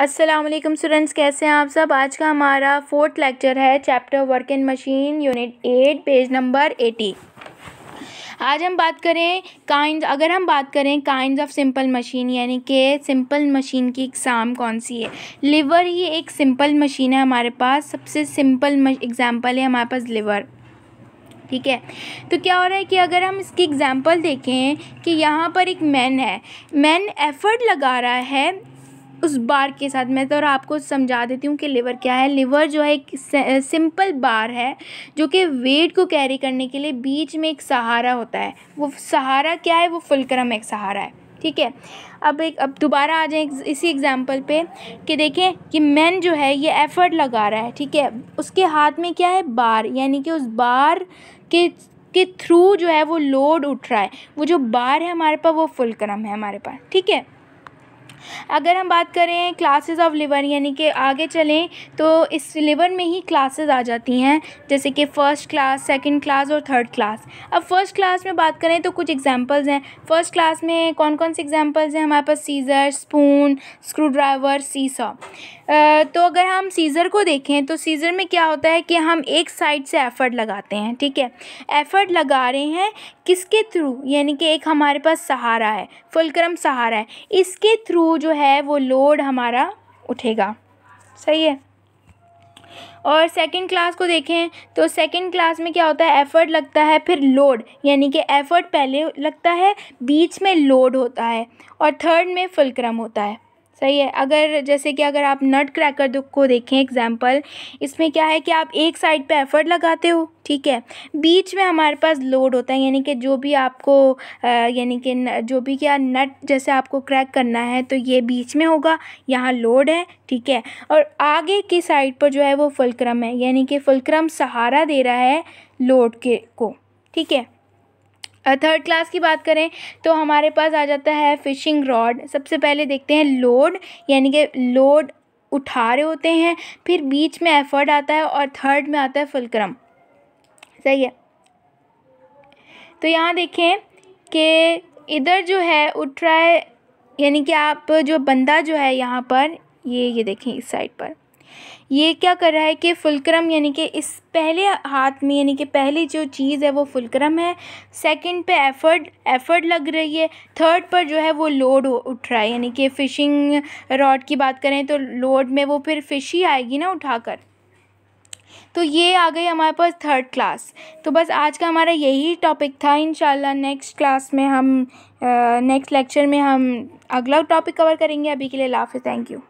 Aslam students कैसे हैं आप सब आज का हमारा फोर्थ लेक्चर है chapter work in machine unit eight page number eighty आज हम बात करें काइंड अगर हम बात करें काइंड ऑफ सिंपल मशीन यानी कि सिंपल मशीन की एग्ज़ाम कौन सी है लिवर ही एक सिंपल मशीन है हमारे पास सबसे सिंपल एग्ज़ाम्पल है हमारे पास लिवर ठीक है तो क्या हो रहा है कि अगर हम इसकी एग्ज़ाम्पल देखें कि यहाँ पर एक मैन है मैन एफ़र्ट लगा रहा है उस बार के साथ मैं तो आपको समझा देती हूँ कि लिवर क्या है लिवर जो है एक सिंपल बार है जो कि वेट को कैरी करने के लिए बीच में एक सहारा होता है वो सहारा क्या है वो फुलक्रम एक सहारा है ठीक है अब एक अब दोबारा आ जाए इसी एग्ज़ाम्पल पे कि देखें कि मैन जो है ये एफ़र्ट लगा रहा है ठीक है उसके हाथ में क्या है बार यानी कि उस बार के के थ्रू जो है वो लोड उठ रहा है वो जो बार है हमारे पास वो फुलक्रम है हमारे पास ठीक है अगर हम बात करें क्लासेस ऑफ लिवर यानी कि आगे चलें तो इस लिवर में ही क्लासेस आ जाती हैं जैसे कि फ़र्स्ट क्लास सेकंड क्लास और थर्ड क्लास अब फर्स्ट क्लास में बात करें तो कुछ एग्जांपल्स हैं फर्स्ट क्लास में कौन कौन से एग्जांपल्स हैं हमारे पास सीज़र स्पून स्क्रू ड्राइवर सीसा तो अगर हम सीज़र को देखें तो सीज़र में क्या होता है कि हम एक साइड से एफ़र्ट लगाते हैं ठीक है एफ़र्ट लगा रहे हैं किसके थ्रू यानी कि एक हमारे पास सहारा है फुलक्रम सहारा है इसके थ्रू थ्रू जो है वो लोड हमारा उठेगा सही है और सेकंड क्लास को देखें तो सेकंड क्लास में क्या होता है एफ़र्ट लगता है फिर लोड यानी कि एफ़र्ट पहले लगता है बीच में लोड होता है और थर्ड में फुलक्रम होता है सही है अगर जैसे कि अगर आप नट क्रैकर दुख को देखें एग्जाम्पल इसमें क्या है कि आप एक साइड पे एफर्ट लगाते हो ठीक है बीच में हमारे पास लोड होता है यानी कि जो भी आपको यानी कि जो भी क्या नट जैसे आपको क्रैक करना है तो ये बीच में होगा यहाँ लोड है ठीक है और आगे की साइड पर जो है वो फुलक्रम है यानी कि फुलक्रम सहारा दे रहा है लोड के को ठीक है थर्ड क्लास की बात करें तो हमारे पास आ जाता है फ़िशिंग रॉड सबसे पहले देखते हैं लोड यानी कि लोड उठा रहे होते हैं फिर बीच में एफर्ट आता है और थर्ड में आता है फुलक्रम सही है तो यहाँ देखें कि इधर जो है उठ रहा है यानी कि आप जो बंदा जो है यहाँ पर ये ये देखें इस साइड पर ये क्या कर रहा है कि फुलक्रम यानी कि इस पहले हाथ में यानी कि पहली जो चीज़ है वो फुलक्रम है सेकंड पे एफर्ट एफर्ट लग रही है थर्ड पर जो है वो लोड उठ रहा है यानी कि फ़िशिंग रॉड की बात करें तो लोड में वो फिर फ़िश ही आएगी ना उठाकर तो ये आ गई हमारे पास थर्ड क्लास तो बस आज का हमारा यही टॉपिक था इन नेक्स्ट क्लास में हम नेक्स्ट लेक्चर में हम अगला टॉपिक कवर करेंगे अभी के लिए लाफ थैंक यू